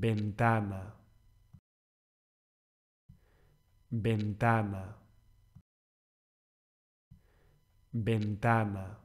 ventana, ventana, ventana.